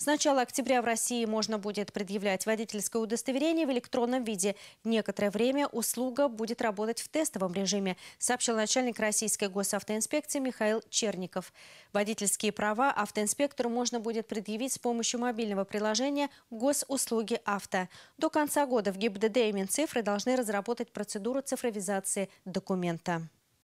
С начала октября в России можно будет предъявлять водительское удостоверение в электронном виде. Некоторое время услуга будет работать в тестовом режиме, сообщил начальник Российской госавтоинспекции Михаил Черников. Водительские права автоинспектору можно будет предъявить с помощью мобильного приложения «Госуслуги авто». До конца года в ГИБДД и Минцифры должны разработать процедуру цифровизации документа.